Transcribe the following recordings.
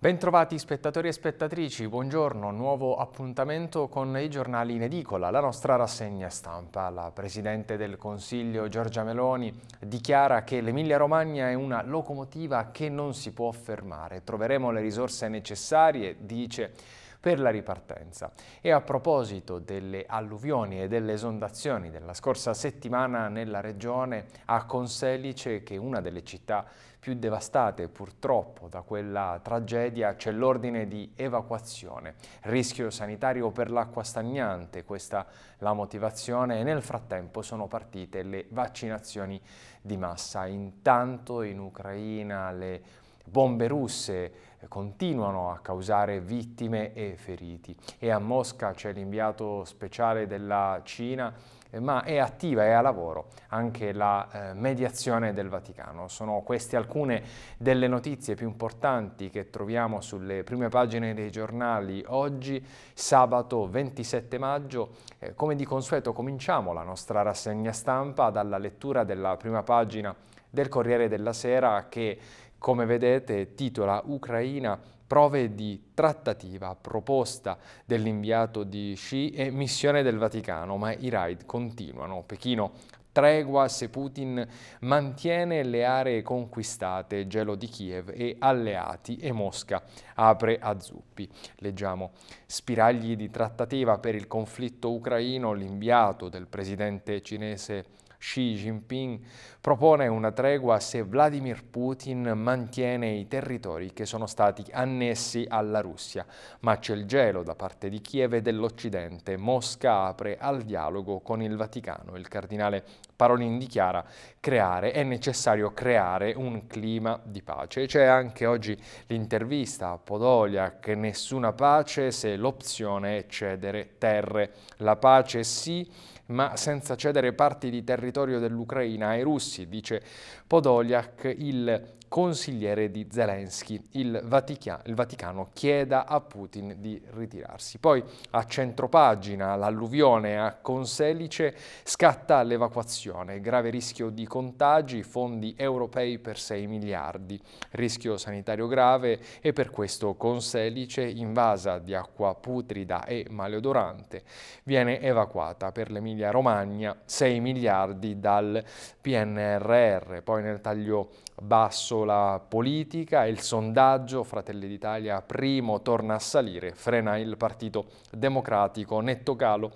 Bentrovati spettatori e spettatrici, buongiorno, nuovo appuntamento con i giornali in edicola, la nostra rassegna stampa. La Presidente del Consiglio Giorgia Meloni dichiara che l'Emilia Romagna è una locomotiva che non si può fermare, troveremo le risorse necessarie, dice per la ripartenza. E a proposito delle alluvioni e delle esondazioni della scorsa settimana nella regione, a Conselice, che è una delle città più devastate purtroppo da quella tragedia c'è l'ordine di evacuazione, rischio sanitario per l'acqua stagnante, questa la motivazione e nel frattempo sono partite le vaccinazioni di massa. Intanto in Ucraina le bombe russe eh, continuano a causare vittime e feriti e a Mosca c'è l'inviato speciale della Cina eh, ma è attiva e a lavoro anche la eh, mediazione del Vaticano. Sono queste alcune delle notizie più importanti che troviamo sulle prime pagine dei giornali oggi, sabato 27 maggio. Eh, come di consueto cominciamo la nostra rassegna stampa dalla lettura della prima pagina del Corriere della Sera che, come vedete, titola Ucraina prove di trattativa, proposta dell'inviato di Xi e missione del Vaticano, ma i raid continuano. Pechino tregua se Putin mantiene le aree conquistate, gelo di Kiev e alleati e Mosca apre a zuppi. Leggiamo spiragli di trattativa per il conflitto ucraino, l'inviato del presidente cinese Xi Jinping propone una tregua se Vladimir Putin mantiene i territori che sono stati annessi alla Russia, ma c'è il gelo da parte di Kiev e dell'Occidente. Mosca apre al dialogo con il Vaticano. Il cardinale Parolin dichiara creare, è necessario creare un clima di pace. C'è anche oggi l'intervista a Podolia che nessuna pace se l'opzione è cedere terre. La pace sì, ma senza cedere parti di territorio dell'Ucraina ai russi, dice Podoliak, il consigliere di Zelensky. Il, Vatica, il, Vaticano chieda a Putin di ritirarsi. Poi a centropagina l'alluvione a Conselice scatta l'evacuazione, grave rischio di contagi, fondi europei per 6 miliardi, rischio sanitario grave e per questo Conselice invasa di acqua putrida e maleodorante viene evacuata per l'Emilia Romagna 6 miliardi dal PNRR. Poi poi nel taglio basso la politica e il sondaggio Fratelli d'Italia primo torna a salire, frena il Partito Democratico, netto calo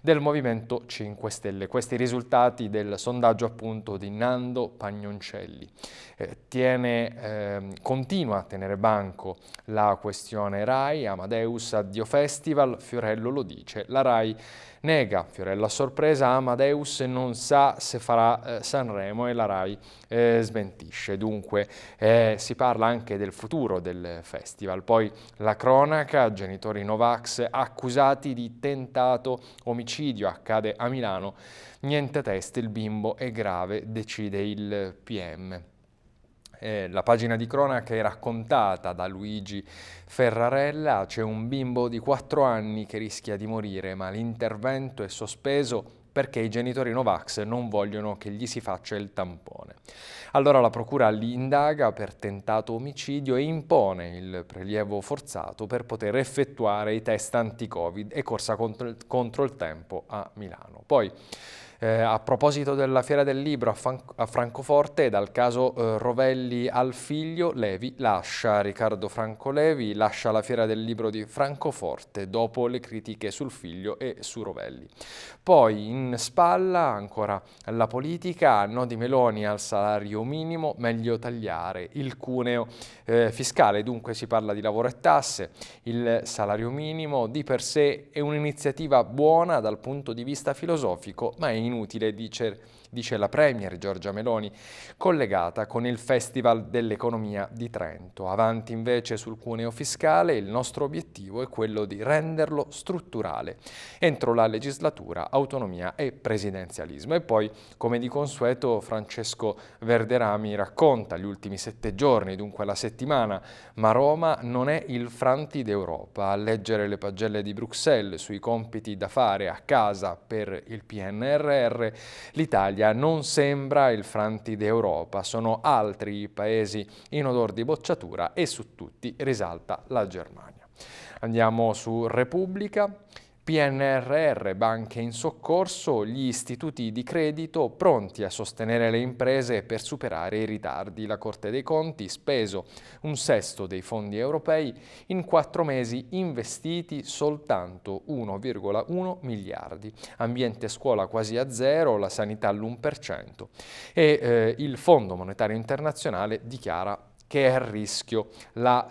del Movimento 5 Stelle. Questi risultati del sondaggio appunto di Nando Pagnoncelli. Eh, tiene, eh, continua a tenere banco la questione RAI, Amadeus, addio festival, Fiorello lo dice, la RAI nega, Fiorello a sorpresa, Amadeus non sa se farà eh, Sanremo e la RAI eh, smentisce. Dunque eh, si parla anche del futuro del festival. Poi la cronaca, genitori Novax accusati di tentato omicidio omicidio accade a Milano, niente teste, il bimbo è grave, decide il PM. Eh, la pagina di cronaca è raccontata da Luigi Ferrarella, c'è un bimbo di 4 anni che rischia di morire, ma l'intervento è sospeso perché i genitori Novax non vogliono che gli si faccia il tampone. Allora la procura li indaga per tentato omicidio e impone il prelievo forzato per poter effettuare i test anti-covid e corsa contro, il tempo a Milano. Poi eh, a proposito della Fiera del Libro a, Fan a Francoforte, dal caso eh, Rovelli al figlio, Levi lascia, Riccardo Franco Levi lascia la Fiera del Libro di Francoforte dopo le critiche sul figlio e su Rovelli. Poi in spalla ancora la politica, no di Meloni al salario minimo, meglio tagliare il cuneo eh, fiscale, dunque si parla di lavoro e tasse, il salario minimo di per sé è un'iniziativa buona dal punto di vista filosofico, ma è in inutile, dice dice la Premier Giorgia Meloni, collegata con il Festival dell'Economia di Trento. Avanti invece sul cuneo fiscale, il nostro obiettivo è quello di renderlo strutturale entro la legislatura, autonomia e presidenzialismo. E poi, come di consueto, Francesco Verderami racconta gli ultimi sette giorni, dunque la settimana, ma Roma non è il franti d'Europa. A leggere le pagelle di Bruxelles sui compiti da fare a casa per il PNRR, l'Italia l'Italia non sembra il Franti d'Europa, sono altri i paesi in odor di bocciatura e su tutti risalta la Germania. Andiamo su Repubblica. PNRR, banche in soccorso, gli istituti di credito pronti a sostenere le imprese per superare i ritardi. La Corte dei Conti speso un sesto dei fondi europei in quattro mesi investiti soltanto 1,1 miliardi. Ambiente e scuola quasi a zero, la sanità all'1% e eh, il Fondo Monetario Internazionale dichiara che è a rischio la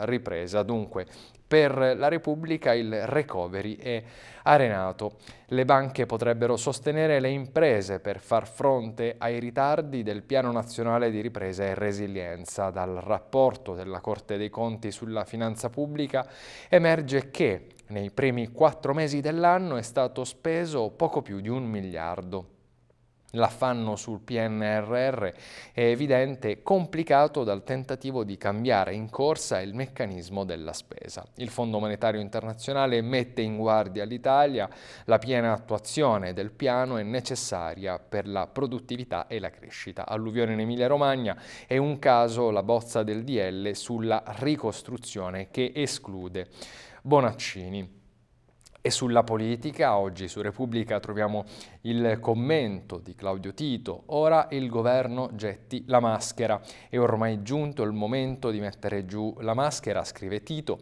eh, ripresa. Dunque per la Repubblica il recovery è arenato. Le banche potrebbero sostenere le imprese per far fronte ai ritardi del Piano Nazionale di Ripresa e Resilienza. Dal rapporto della Corte dei Conti sulla finanza pubblica emerge che nei primi quattro mesi dell'anno è stato speso poco più di un miliardo l'affanno sul PNRR è evidente complicato dal tentativo di cambiare in corsa il meccanismo della spesa. Il Fondo Monetario Internazionale mette in guardia l'Italia, la piena attuazione del piano è necessaria per la produttività e la crescita. Alluvione in Emilia Romagna è un caso la bozza del DL sulla ricostruzione che esclude Bonaccini. E sulla politica, oggi su Repubblica troviamo il commento di Claudio Tito, ora il governo getti la maschera, è ormai giunto il momento di mettere giù la maschera, scrive Tito.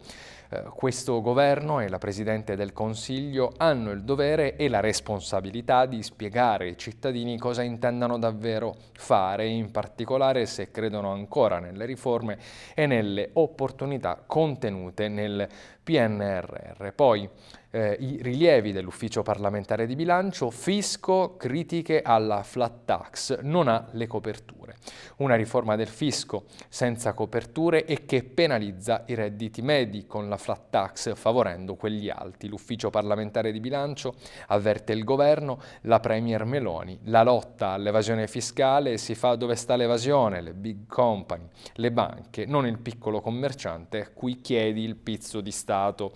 Eh, questo governo e la Presidente del Consiglio hanno il dovere e la responsabilità di spiegare ai cittadini cosa intendano davvero fare, in particolare se credono ancora nelle riforme e nelle opportunità contenute nel PNRR. Poi, eh, i rilievi dell'ufficio parlamentare di bilancio, fisco, critiche alla flat tax, non ha le coperture. Una riforma del fisco senza coperture e che penalizza i redditi medi con la flat tax favorendo quelli alti. L'ufficio parlamentare di bilancio avverte il governo, la Premier Meloni, la lotta all'evasione fiscale si fa dove sta l'evasione, le big company, le banche, non il piccolo commerciante a cui chiedi il pizzo di Stato.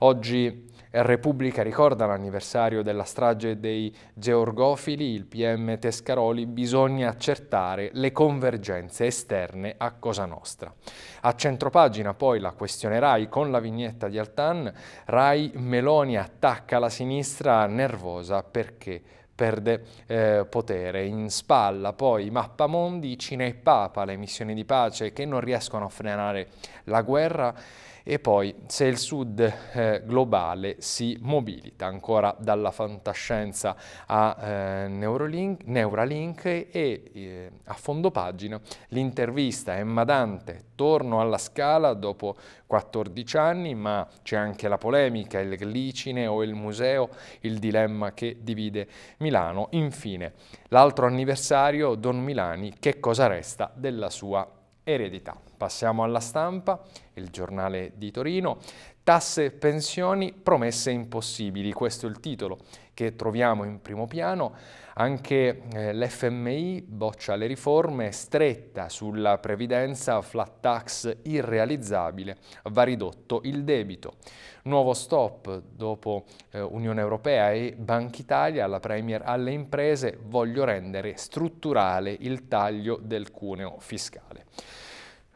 Oggi Repubblica ricorda l'anniversario della strage dei georgofili, il PM Tescaroli bisogna accertare le convergenze esterne a Cosa Nostra. A centropagina poi la questione RAI con la vignetta di Altan, RAI Meloni attacca la sinistra nervosa perché perde eh, potere. In spalla poi Mappamondi, Cina e Papa, le missioni di pace che non riescono a frenare la guerra e poi se il sud eh, globale si mobilita ancora dalla fantascienza a eh, Neuralink, Neuralink e eh, a fondo pagina l'intervista è madante, torno alla scala dopo 14 anni ma c'è anche la polemica il glicine o il museo il dilemma che divide Milano infine l'altro anniversario Don Milani che cosa resta della sua eredità. Passiamo alla stampa, il giornale di Torino. Tasse, pensioni, promesse impossibili. Questo è il titolo che troviamo in primo piano anche eh, l'FMI boccia le riforme, stretta sulla previdenza, flat tax irrealizzabile, va ridotto il debito. Nuovo stop dopo eh, Unione Europea e Banca Italia, la Premier alle imprese, voglio rendere strutturale il taglio del cuneo fiscale.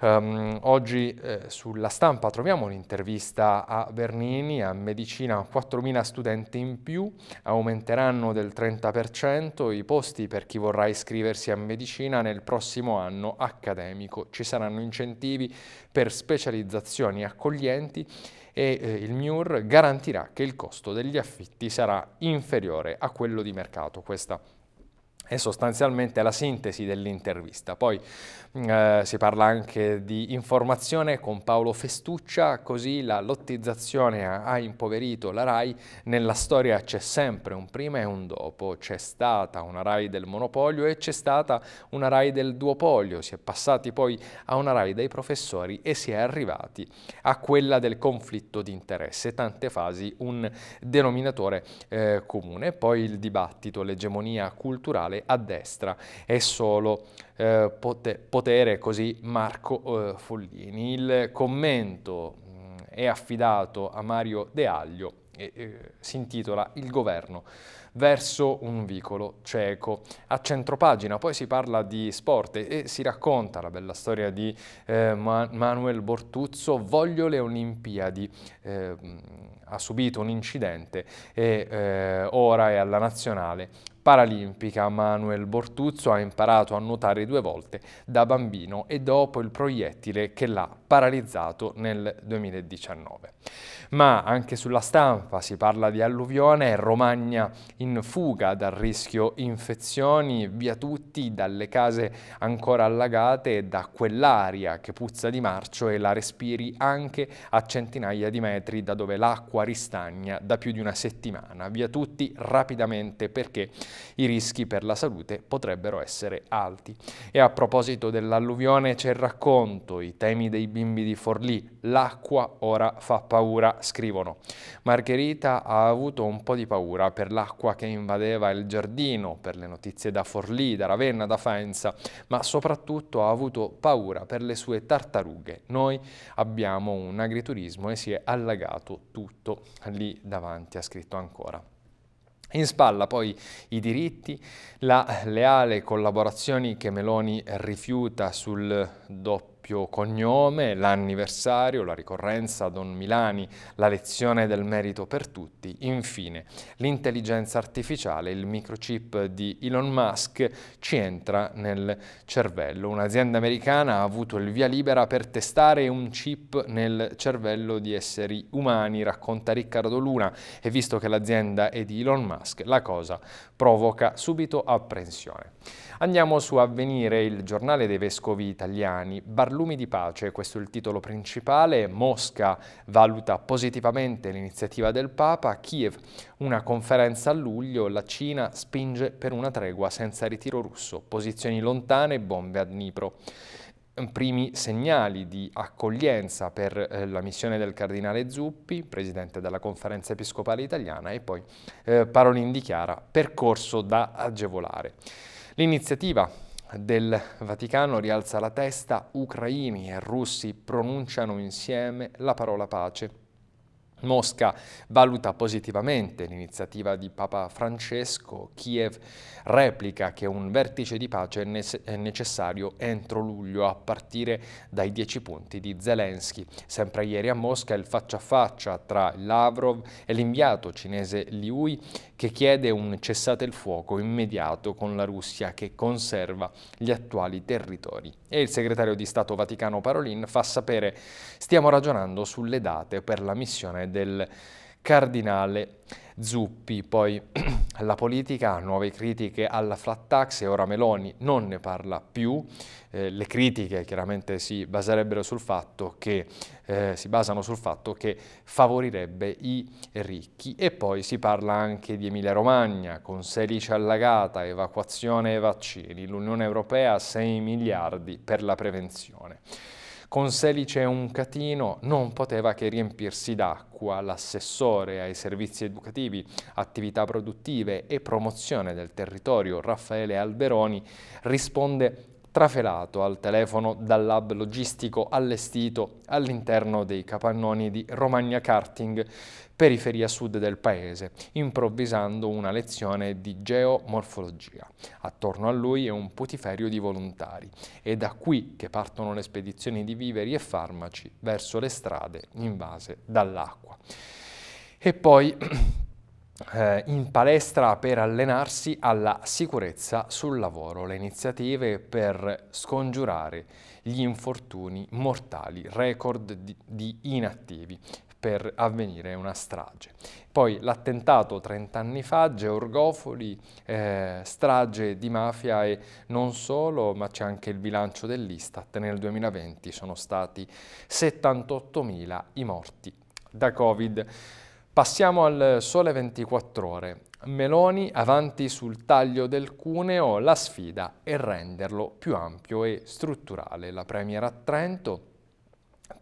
Um, oggi eh, sulla stampa troviamo un'intervista a Bernini, a Medicina 4.000 studenti in più, aumenteranno del 30% i posti per chi vorrà iscriversi a Medicina nel prossimo anno accademico. Ci saranno incentivi per specializzazioni accoglienti e eh, il MIUR garantirà che il costo degli affitti sarà inferiore a quello di mercato. Questa è è sostanzialmente la sintesi dell'intervista. Poi mm, eh, si parla anche di informazione con Paolo Festuccia, così la lottizzazione ha, ha impoverito la RAI, nella storia c'è sempre un prima e un dopo, c'è stata una RAI del monopolio e c'è stata una RAI del duopolio, si è passati poi a una RAI dei professori e si è arrivati a quella del conflitto di interesse, tante fasi un denominatore eh, comune. Poi il dibattito, l'egemonia culturale a destra è solo eh, potere, così Marco eh, Follini. Il commento mh, mm, è affidato a Mario De Aglio e eh, si intitola Il governo verso un vicolo cieco. A centropagina poi si parla di sport e si racconta la bella storia di eh, Manuel Bortuzzo, voglio le Olimpiadi, eh, mm, ha subito un incidente e eh, ora è alla nazionale paralimpica. Manuel Bortuzzo ha imparato a nuotare due volte da bambino e dopo il proiettile che l'ha paralizzato nel 2019. Ma anche sulla stampa si parla di alluvione, Romagna in fuga dal rischio infezioni, via tutti, dalle case ancora allagate, da quell'aria che puzza di marcio e la respiri anche a centinaia di metri da dove l'acqua ristagna da più di una settimana. Via tutti rapidamente perché i rischi per la salute potrebbero essere alti. E a proposito dell'alluvione c'è il racconto, i temi dei bimbi bimbi di Forlì, l'acqua ora fa paura, scrivono. Margherita ha avuto un po' di paura per l'acqua che invadeva il giardino, per le notizie da Forlì, da Ravenna, da Faenza, ma soprattutto ha avuto paura per le sue tartarughe. Noi abbiamo un agriturismo e si è allagato tutto lì davanti, ha scritto ancora. In spalla poi i diritti, la leale collaborazione che Meloni rifiuta sul doppio doppio cognome, l'anniversario, la ricorrenza a Don Milani, la lezione del merito per tutti, infine l'intelligenza artificiale, il microchip di Elon Musk ci entra nel cervello. Un'azienda americana ha avuto il via libera per testare un chip nel cervello di esseri umani, racconta Riccardo Luna, e visto che l'azienda è di Elon Musk, la cosa provoca subito apprensione. Andiamo su Avvenire, il giornale dei vescovi italiani. Barletta Lumi di pace, questo è il titolo principale, Mosca valuta positivamente l'iniziativa del Papa, Kiev una conferenza a luglio, la Cina spinge per una tregua senza ritiro russo, posizioni lontane e bombe a Dnipro primi segnali di accoglienza per eh, la missione del Cardinale Zuppi, presidente della Conferenza Episcopale Italiana, e poi eh, Parolin dichiara percorso da agevolare. L'iniziativa del Vaticano rialza la testa, ucraini e russi pronunciano insieme la parola pace. Mosca valuta positivamente l'iniziativa di Papa Francesco, Kiev replica che un vertice di pace è necessario entro luglio a partire dai 10 punti di Zelensky. Sempre ieri a Mosca il faccia a faccia tra Lavrov e l'inviato cinese Liui che chiede un cessate il fuoco immediato con la Russia che conserva gli attuali territori. E il segretario di Stato Vaticano Parolin fa sapere stiamo ragionando sulle date per la missione del cardinale Zuppi. Poi la politica, ha nuove critiche alla flat tax e ora Meloni non ne parla più. Eh, le critiche chiaramente si baserebbero sul fatto che eh, si basano sul fatto che favorirebbe i ricchi e poi si parla anche di Emilia Romagna con Selice allagata, evacuazione e vaccini, l'Unione Europea 6 miliardi per la prevenzione. Con Selice un catino non poteva che riempirsi d'acqua l'assessore ai servizi educativi, attività produttive e promozione del territorio Raffaele Alberoni risponde trafelato al telefono dal lab logistico allestito all'interno dei capannoni di Romagna Karting periferia sud del paese, improvvisando una lezione di geomorfologia. Attorno a lui è un putiferio di volontari. È da qui che partono le spedizioni di viveri e farmaci verso le strade invase dall'acqua. E poi eh, in palestra per allenarsi alla sicurezza sul lavoro, le iniziative per scongiurare gli infortuni mortali, record di, inattivi per avvenire una strage. Poi l'attentato 30 anni fa, Georgofoli, eh, strage di mafia e non solo, ma c'è anche il bilancio dell'Istat. Nel 2020 sono stati 78.000 i morti da Covid. Passiamo al sole 24 ore. Meloni avanti sul taglio del cuneo, la sfida è renderlo più ampio e strutturale. La premiera a Trento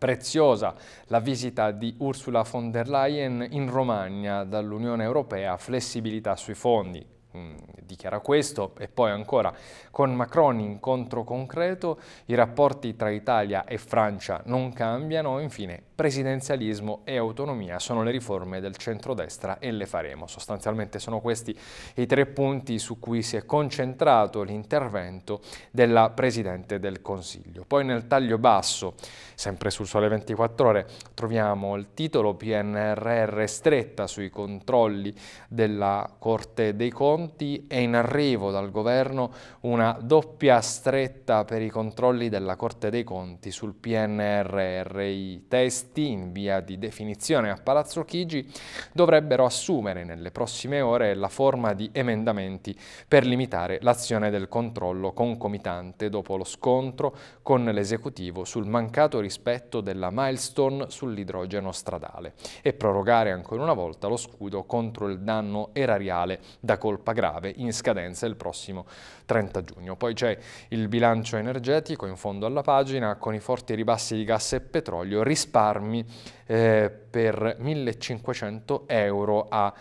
preziosa la visita di Ursula von der Leyen in Romagna dall'Unione Europea, flessibilità sui fondi. Mm, dichiara questo e poi ancora con Macron incontro concreto, i rapporti tra Italia e Francia non cambiano, infine presidenzialismo e autonomia sono le riforme del centrodestra e le faremo. Sostanzialmente sono questi i tre punti su cui si è concentrato l'intervento della Presidente del Consiglio. Poi nel taglio basso, sempre sul Sole 24 Ore, troviamo il titolo PNRR stretta sui controlli della Corte dei Conti e in arrivo dal governo una doppia stretta per i controlli della Corte dei Conti sul PNRR. I test in via di definizione a Palazzo Chigi dovrebbero assumere nelle prossime ore la forma di emendamenti per limitare l'azione del controllo concomitante dopo lo scontro con l'esecutivo sul mancato rispetto della milestone sull'idrogeno stradale e prorogare ancora una volta lo scudo contro il danno erariale da colpa grave in scadenza il prossimo 30 giugno. Poi c'è il bilancio energetico in fondo alla pagina con i forti ribassi di gas e petrolio risparmio armi eh, per 1500 euro a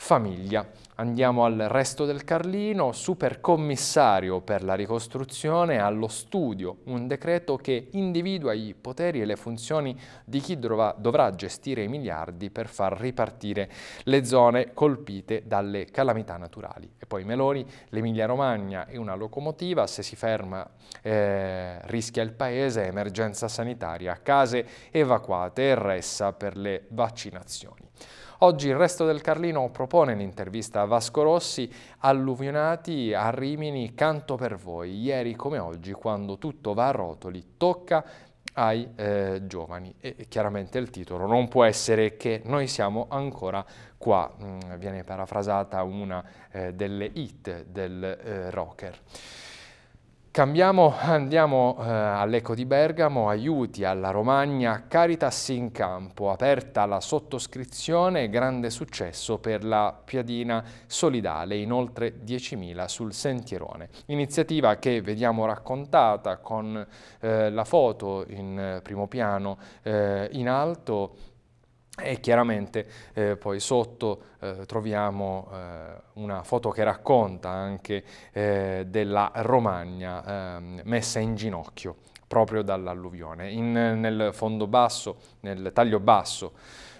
famiglia. Andiamo al resto del Carlino, supercommissario per la ricostruzione allo studio, un decreto che individua i poteri e le funzioni di chi dovrà, dovrà gestire i miliardi per far ripartire le zone colpite dalle calamità naturali. E poi Meloni, l'Emilia Romagna è una locomotiva, se si ferma eh, rischia il paese, emergenza sanitaria, case evacuate e ressa per le vaccinazioni. Oggi il resto del Carlino propone l'intervista a Vasco Rossi, alluvionati a Rimini canto per voi, ieri come oggi quando tutto va a rotoli, tocca ai eh, giovani e chiaramente il titolo non può essere che noi siamo ancora qua, mh, mm, viene parafrasata una eh, delle hit del eh, rocker. Cambiamo, andiamo eh, all'Eco di Bergamo, aiuti alla Romagna, Caritas in campo, aperta la sottoscrizione, grande successo per la piadina solidale, in oltre 10.000 sul sentierone. Iniziativa che vediamo raccontata con eh, la foto in eh, primo piano eh, in alto, e chiaramente eh, poi sotto eh, troviamo eh, una foto che racconta anche eh, della Romagna ehm, messa in ginocchio proprio dall'alluvione. nel fondo basso, nel taglio basso,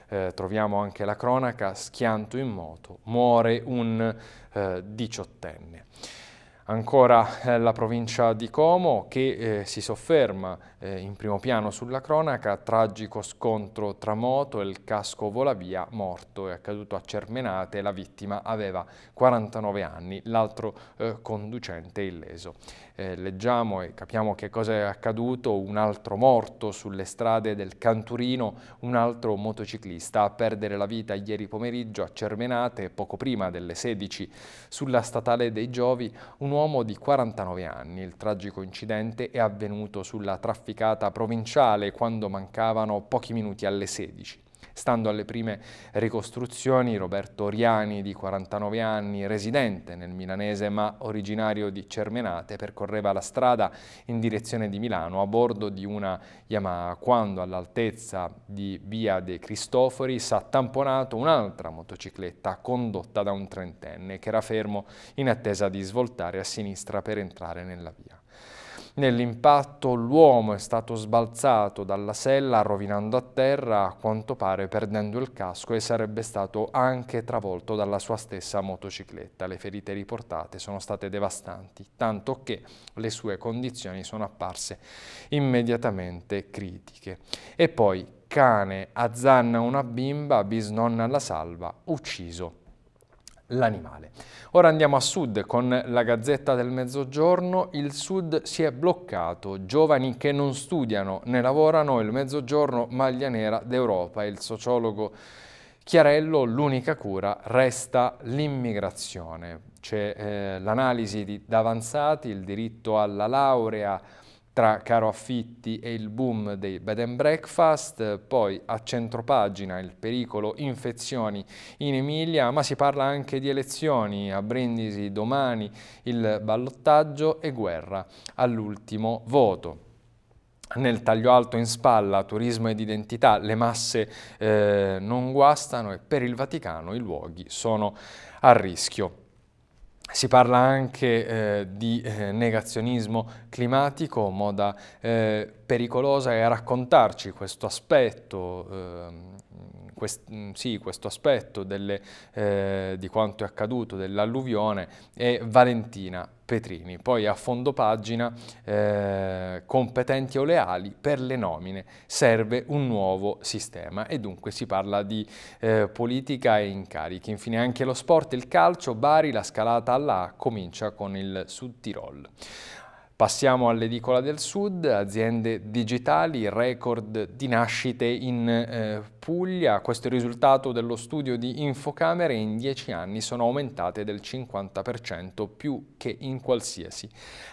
eh, troviamo anche la cronaca, schianto in moto, muore un eh, diciottenne. Ancora la provincia di Como che si sofferma eh, in primo piano sulla cronaca, tragico scontro tra moto e il casco vola via, morto, è accaduto a Cermenate, la vittima aveva 49 anni, l'altro eh, conducente illeso. Eh, leggiamo e capiamo che cosa è accaduto, un altro morto sulle strade del Canturino, un altro motociclista a perdere la vita ieri pomeriggio a Cermenate, poco prima delle 16, sulla statale dei Giovi, un uomo di 49 anni. Il tragico incidente è avvenuto sulla traffica trafficata provinciale quando mancavano pochi minuti alle 16. Stando alle prime ricostruzioni, Roberto Oriani, di 49 anni, residente nel milanese ma originario di Cermenate, percorreva la strada in direzione di Milano a bordo di una Yamaha quando all'altezza di Via De Cristofori ha tamponato un'altra motocicletta condotta da un trentenne che era fermo in attesa di svoltare a sinistra per entrare nella via. Nell'impatto l'uomo è stato sbalzato dalla sella rovinando a terra, a quanto pare perdendo il casco e sarebbe stato anche travolto dalla sua stessa motocicletta. Le ferite riportate sono state devastanti, tanto che le sue condizioni sono apparse immediatamente critiche. E poi cane azzanna una bimba, bisnonna la salva, ucciso l'animale. Ora andiamo a sud con la Gazzetta del Mezzogiorno. Il sud si è bloccato. Giovani che non studiano né lavorano, il Mezzogiorno maglia nera d'Europa. Il sociologo Chiarello, l'unica cura resta l'immigrazione. C'è eh, l'analisi d'avanzati, il diritto alla laurea, tra caro affitti e il boom dei bed and breakfast, poi a centropagina il pericolo infezioni in Emilia, ma si parla anche di elezioni, a Brindisi domani il ballottaggio e guerra all'ultimo voto. Nel taglio alto in spalla, turismo ed identità, le masse eh, non guastano e per il Vaticano i luoghi sono a rischio. Si parla anche eh, di eh, negazionismo climatico, moda eh, pericolosa, e a raccontarci questo aspetto ehm, quest, mm, sì, questo aspetto delle, eh, di quanto è accaduto, dell'alluvione, è Valentina Petrini. Poi a fondo pagina, eh, competenti o leali per le nomine, serve un nuovo sistema e dunque si parla di eh, politica e incarichi. Infine anche lo sport, il calcio, Bari, la scalata alla A comincia con il Sud Tirol. Passiamo all'edicola del sud, aziende digitali, record di nascite in eh, Puglia, questo è il risultato dello studio di Infocamere, in dieci anni sono aumentate del 50% più che in qualsiasi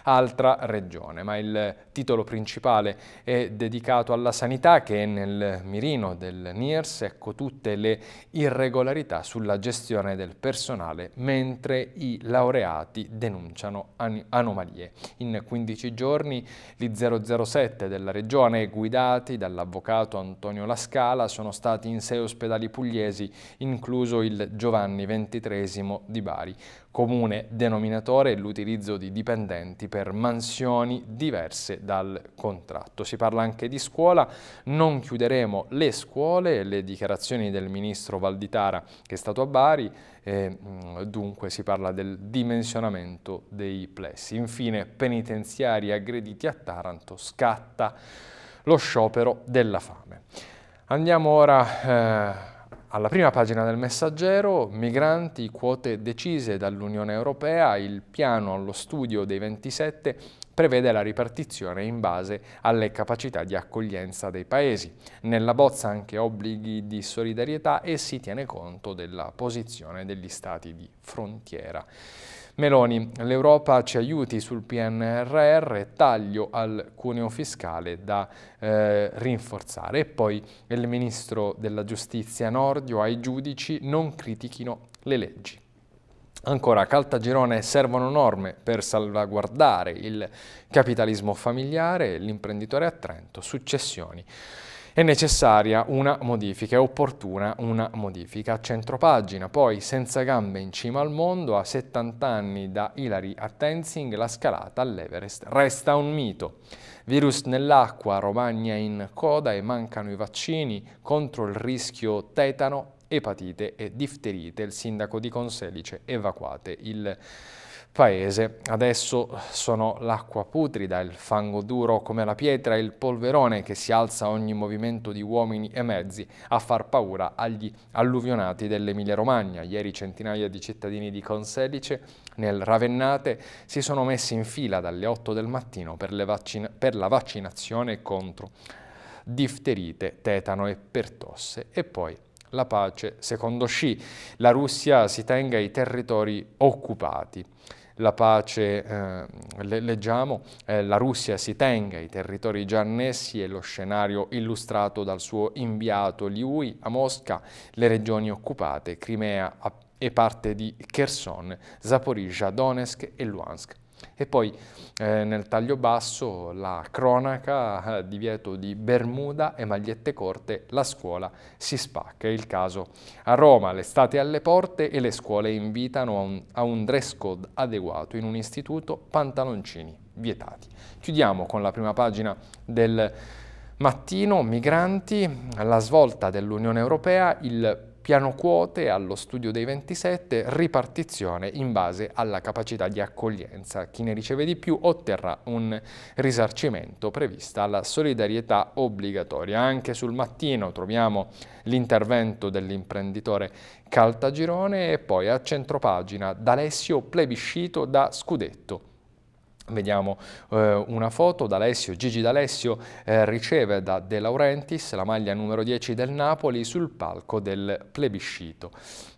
altra regione. Ma il titolo principale è dedicato alla sanità che è nel mirino del NIRS, ecco tutte le irregolarità sulla gestione del personale, mentre i laureati denunciano anomalie. In 15 giorni gli 007 della regione, guidati dall'avvocato Antonio Lascala, sono stati stati in sei ospedali pugliesi, incluso il Giovanni XXIII di Bari. Comune denominatore è l'utilizzo di dipendenti per mansioni diverse dal contratto. Si parla anche di scuola, non chiuderemo le scuole, le dichiarazioni del ministro Valditara che è stato a Bari, e, mm, dunque si parla del dimensionamento dei plessi. Infine penitenziari aggrediti a Taranto scatta lo sciopero della fame. Andiamo ora eh, alla prima pagina del messaggero, migranti, quote decise dall'Unione Europea, il piano allo studio dei 27 prevede la ripartizione in base alle capacità di accoglienza dei paesi. Nella bozza anche obblighi di solidarietà e si tiene conto della posizione degli stati di frontiera. Meloni, l'Europa ci aiuti sul PNRR, taglio al cuneo fiscale da eh, rinforzare. E poi il ministro della giustizia Nordio ai giudici non critichino le leggi. Ancora, a Caltagirone servono norme per salvaguardare il capitalismo familiare, l'imprenditore a Trento, successioni è necessaria una modifica, è opportuna una modifica. A centropagina, poi senza gambe in cima al mondo, a 70 anni da Hillary a Tenzing, la scalata all'Everest resta un mito. Virus nell'acqua, Romagna in coda e mancano i vaccini contro il rischio tetano, epatite e difterite. Il sindaco di Conselice evacuate il paese. Adesso sono l'acqua putrida, il fango duro come la pietra, il polverone che si alza a ogni movimento di uomini e mezzi a far paura agli alluvionati dell'Emilia Romagna. Ieri centinaia di cittadini di Conselice nel Ravennate si sono messi in fila dalle 8 del mattino per, vaccina per la vaccinazione contro difterite, tetano e pertosse e poi la pace secondo Sci. La Russia si tenga i territori occupati la pace, eh, leggiamo, eh, la Russia si tenga i territori già annessi e lo scenario illustrato dal suo inviato Liui a Mosca, le regioni occupate, Crimea e parte di Kherson, Zaporizhia, Donetsk e Luhansk. E poi eh, nel taglio basso la cronaca, eh, divieto di bermuda e magliette corte, la scuola si spacca. È il caso a Roma, l'estate alle porte e le scuole invitano a un, a un dress code adeguato in un istituto pantaloncini vietati. Chiudiamo con la prima pagina del mattino, migranti, la svolta dell'Unione Europea, il piano quote allo studio dei 27, ripartizione in base alla capacità di accoglienza. Chi ne riceve di più otterrà un risarcimento prevista la solidarietà obbligatoria. Anche sul mattino troviamo l'intervento dell'imprenditore Caltagirone e poi a centropagina D'Alessio plebiscito da scudetto Vediamo eh, una foto, D'Alessio, Gigi D'Alessio eh, riceve da De Laurentiis la maglia numero 10 del Napoli sul palco del plebiscito.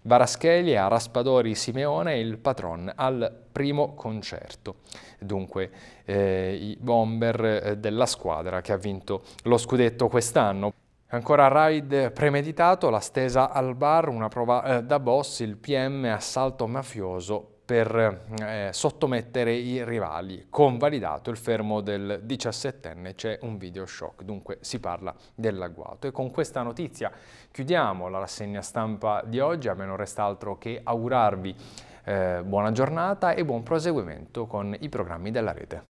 Varascheli a Raspadori Simeone il patron al primo concerto. Dunque eh, i bomber eh, della squadra che ha vinto lo scudetto quest'anno. Ancora raid premeditato, la stesa al bar, una prova eh, da boss, il PM assalto mafioso per eh, sottomettere i rivali. Convalidato il fermo del 17enne c'è un video shock, dunque si parla dell'agguato. E con questa notizia chiudiamo la rassegna stampa di oggi, a me non resta altro che augurarvi eh, buona giornata e buon proseguimento con i programmi della rete.